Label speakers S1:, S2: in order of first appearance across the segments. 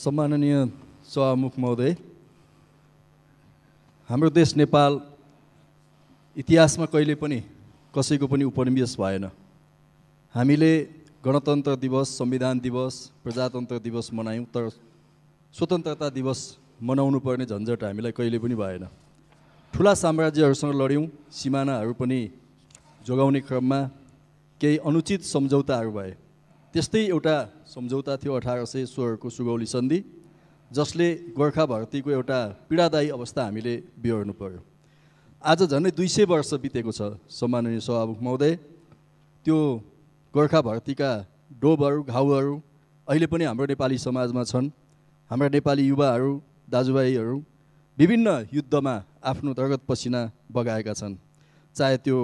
S1: सम्माननीय सभामुख महोदय हाम्रो देश नेपाल इतिहासमा कहिले पनि कसैको पनि उपनिवेश भएन हामीले गणतन्त्र दिवस संविधान दिवस प्रजातन्त्र दिवस मनायौँ तर स्वतन्त्रता दिवस मनाउनु पर्ने झन्झट हामीलाई कहिले पनि भएन ठुला साम्राज्यहरूसँग लड्यौँ सिमानाहरू पनि जोगाउने क्रममा केही अनुचित सम्झौताहरू भए त्यस्तै एउटा सम्झौता थियो अठार सय सोह्रको सुगौली सन्धि जसले गोर्खा भर्तीको एउटा पीडादायी अवस्था हामीले बिहोर्नु पर्यो आज झन्डै दुई सय वर्ष बितेको छ सम्माननीय सभामुख महोदय त्यो गोर्खा भर्तीका डोबहरू घाउहरू अहिले पनि हाम्रो नेपाली समाजमा छन् हाम्रा नेपाली युवाहरू दाजुभाइहरू विभिन्न युद्धमा आफ्नो रगत पसिना बगाएका छन् चाहे त्यो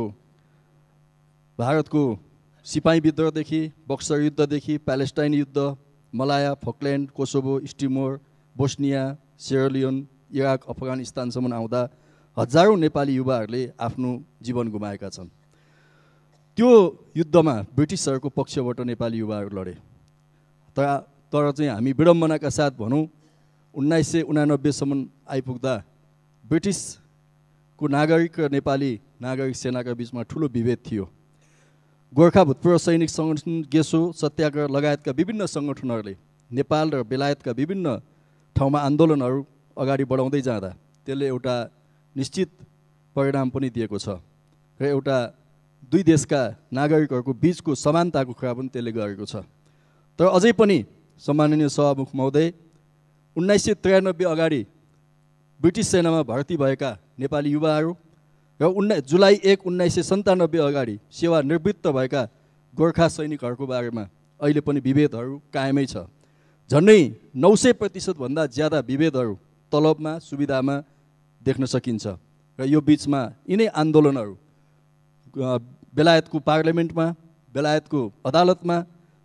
S1: भारतको सिपाही विद्रोहदेखि बक्सर युद्धदेखि प्यालेस्टाइन युद्ध Malaya Falkland Kosovo East Timor Bosnia Sierra Leone Iraq अफगानिस्तानसम्म आउँदा हजारौँ नेपाली युवाहरूले आफ्नो जीवन गुमाएका छन् त्यो युद्धमा ब्रिटिसहरूको पक्षबाट नेपाली युवाहरू लडे तर तर चाहिँ हामी विडम्बनाका साथ भनौँ उन्नाइस सय उनानब्बेसम्म आइपुग्दा ब्रिटिसको नागरिक र नेपाली नागरिक सेनाका बिचमा ठुलो विभेद थियो गोर्खा भूतपूर्व सैनिक सङ्गठन गेसो सत्याग्रह लगायतका विभिन्न सङ्गठनहरूले नेपाल र बेलायतका विभिन्न ठाउँमा आन्दोलनहरू अगाडि बढाउँदै जाँदा त्यसले एउटा निश्चित परिणाम पनि दिएको छ र एउटा दुई देशका नागरिकहरूको बिचको समानताको कुरा पनि त्यसले गरेको छ तर अझै पनि सम्माननीय सभामुख महोदय उन्नाइस सय त्रियानब्बे अगाडि ब्रिटिस सेनामा भर्ती भएका नेपाली युवाहरू र उन्नाइस जुलाई एक उन्नाइस सय सन्तानब्बे अगाडि सेवा निवृत्त भएका गोर्खा सैनिकहरूको बारेमा अहिले पनि विभेदहरू कायमै छ झन्डै नौ सय प्रतिशतभन्दा ज्यादा विभेदहरू तलबमा सुविधामा देख्न सकिन्छ र यो बिचमा यिनै आन्दोलनहरू बेलायतको पार्लियामेन्टमा बेलायतको अदालतमा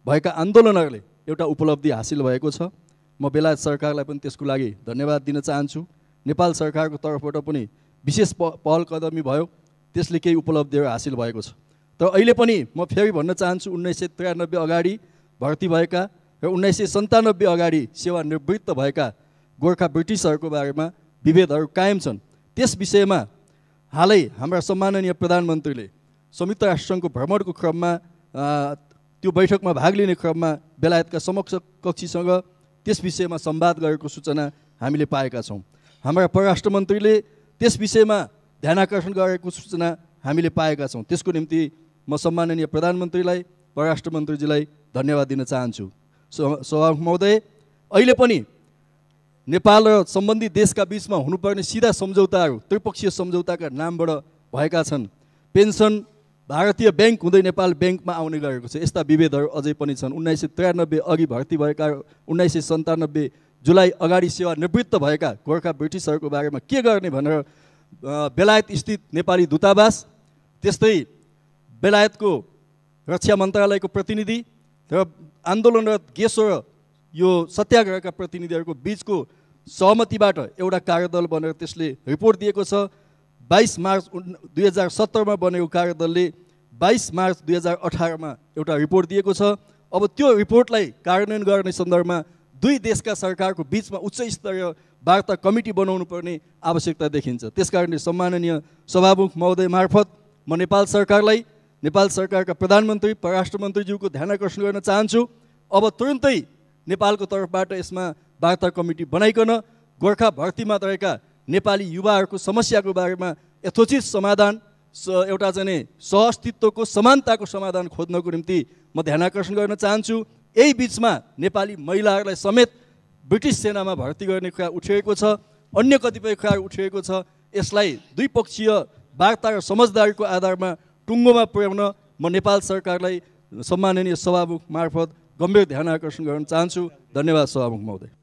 S1: भएका आन्दोलनहरूले एउटा उपलब्धि हासिल भएको छ म बेलायत सरकारलाई पनि त्यसको लागि धन्यवाद दिन चाहन्छु नेपाल सरकारको तर्फबाट पनि विशेष प पहल कदमी भयो त्यसले केही उपलब्धिहरू हासिल भएको छ तर अहिले पनि म फेरि भन्न चाहन्छु उन्नाइस सय त्रियानब्बे अगाडि भर्ती भएका र उन्नाइस सय सन्तानब्बे अगाडि सेवानिवृत्त भएका गोर्खा ब्रिटिसहरूको बारेमा विभेदहरू कायम छन् त्यस विषयमा हालै हाम्रा सम्माननीय प्रधानमन्त्रीले संयुक्त राष्ट्रसङ्घको भ्रमणको क्रममा त्यो बैठकमा भाग लिने क्रममा बेलायतका समक्ष कक्षीसँग त्यस विषयमा संवाद गरेको सूचना हामीले पाएका छौँ हाम्रा परराष्ट्र मन्त्रीले त्यस विषयमा ध्यान आकर्षण गरेको सूचना हामीले पाएका छौँ त्यसको निम्ति म सम्माननीय प्रधानमन्त्रीलाई परराष्ट्र मन्त्रीजीलाई धन्यवाद दिन चाहन्छु सभामुख महोदय अहिले पनि नेपाल र सम्बन्धित देशका बिचमा हुनुपर्ने सिधा सम्झौताहरू त्रिपक्षीय सम्झौताका नामबाट भएका छन् पेन्सन भारतीय ब्याङ्क हुँदै नेपाल ब्याङ्कमा आउने गरेको छ यस्ता विभेदहरू अझै पनि छन् उन्नाइस सय त्रियानब्बे अघि भर्ती भएका उन्नाइस सय सन्तानब्बे जुलाई अगाडि सेवा निवृत्त भएका गोर्खा ब्रिटिसहरूको बारेमा के गर्ने भनेर बेलायत स्थित नेपाली दूतावास त्यस्तै बेलायतको रक्षा मन्त्रालयको प्रतिनिधि र आन्दोलनरत गेसो र यो सत्याग्रहका प्रतिनिधिहरूको बिचको सहमतिबाट एउटा कार्यदल बनेर त्यसले रिपोर्ट दिएको छ बाइस मार्च दुई हजार सत्रमा बनेको कार्यदलले बाइस मार्च दुई हजार अठारमा एउटा रिपोर्ट दिएको छ अब त्यो रिपोर्टलाई कार्यान्वयन गर्ने सन्दर्भमा दुई देशका सरकारको बिचमा उच्च स्तरीय वार्ता कमिटी बनाउनु पर्ने आवश्यकता देखिन्छ त्यसकारणले सम्माननीय सभामुख महोदय मार्फत म नेपाल सरकारलाई नेपाल सरकारका प्रधानमन्त्री परराष्ट्र मन्त्रीज्यूको ध्यान आकर्षण गर्न चाहन्छु अब तुरन्तै नेपालको तर्फबाट यसमा वार्ता कमिटी बनाइकन गोर्खा भर्तीमा रहेका नेपाली युवाहरूको समस्याको बारेमा यथोचित समाधान स एउटा चाहिँ सहअस्तित्वको समानताको समाधान खोज्नको निम्ति म ध्यान आकर्षण गर्न चाहन्छु यही बिचमा नेपाली महिलाहरूलाई समेत ब्रिटिस सेनामा भर्ती गर्ने कुरा उठिएको छ अन्य कतिपय कुरा उठिएको छ यसलाई द्विपक्षीय वार्ता र समझदारीको आधारमा टुङ्गोमा पुर्याउन म नेपाल सरकारलाई सम्माननीय सभामुख मार्फत गम्भीर ध्यान आकर्षण गर्न चाहन्छु धन्यवाद सभामुख महोदय